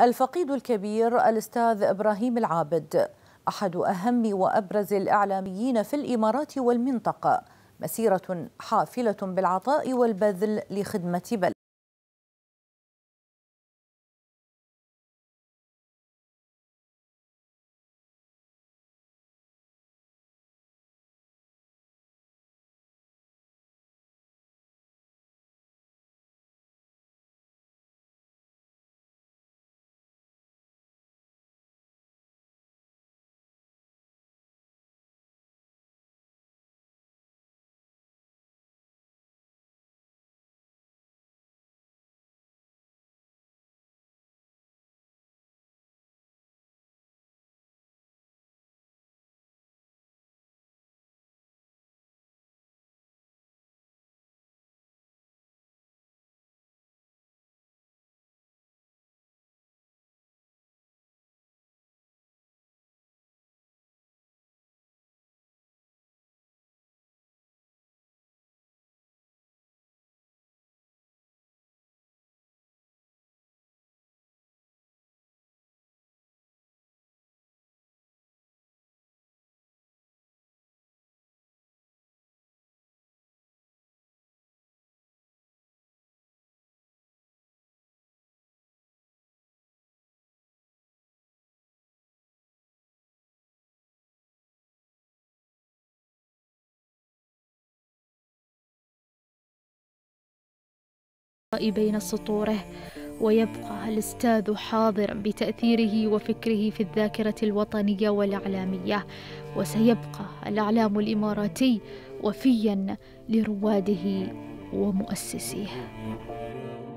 الفقيد الكبير الاستاذ ابراهيم العابد احد اهم وابرز الاعلاميين في الامارات والمنطقه مسيره حافله بالعطاء والبذل لخدمه بلد بين سطوره ويبقى الاستاذ حاضرا بتاثيره وفكره في الذاكره الوطنيه والاعلاميه وسيبقى الاعلام الاماراتي وفيا لرواده ومؤسسيه